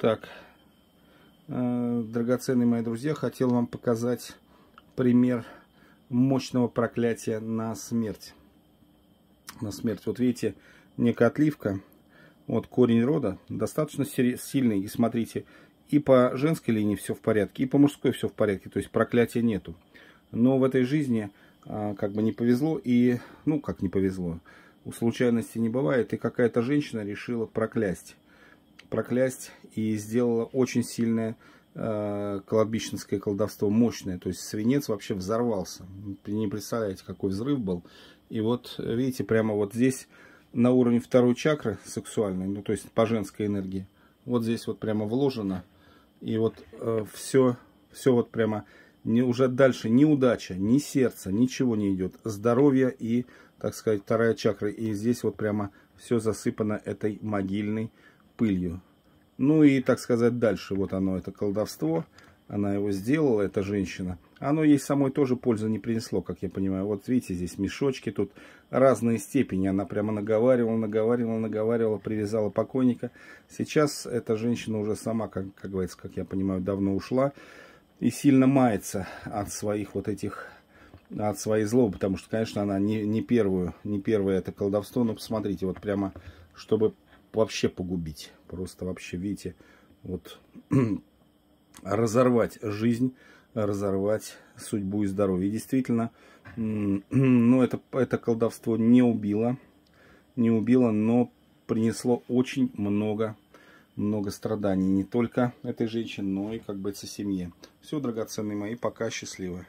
Так, э, драгоценные мои друзья, хотел вам показать пример мощного проклятия на смерть. На смерть. Вот видите, некая отливка. Вот корень рода достаточно сильный. И смотрите, и по женской линии все в порядке, и по мужской все в порядке. То есть проклятия нету. Но в этой жизни а, как бы не повезло. И, ну, как не повезло. У случайности не бывает. И какая-то женщина решила проклясть проклясть и сделала очень сильное э, кладбищенское колдовство, мощное. То есть свинец вообще взорвался. Не представляете, какой взрыв был. И вот, видите, прямо вот здесь на уровне второй чакры сексуальной, ну то есть по женской энергии, вот здесь вот прямо вложено. И вот э, все, все вот прямо не, уже дальше ни удача, ни сердце, ничего не идет. Здоровье и, так сказать, вторая чакра. И здесь вот прямо все засыпано этой могильной пылью. Ну и, так сказать, дальше вот оно, это колдовство. Она его сделала, эта женщина. Оно ей самой тоже пользы не принесло, как я понимаю. Вот видите, здесь мешочки, тут разные степени. Она прямо наговаривала, наговаривала, наговаривала, привязала покойника. Сейчас эта женщина уже сама, как, как говорится, как я понимаю, давно ушла. И сильно мается от своих вот этих от своей злобы, потому что, конечно, она не, не первую, не первое это колдовство, но посмотрите, вот прямо, чтобы вообще погубить. Просто вообще, видите, вот разорвать жизнь, разорвать судьбу и здоровье. действительно, Но ну, это, это колдовство не убило, не убило, но принесло очень много много страданий не только этой женщины, но и как бы этой семье. Все, драгоценные мои, пока, счастливы.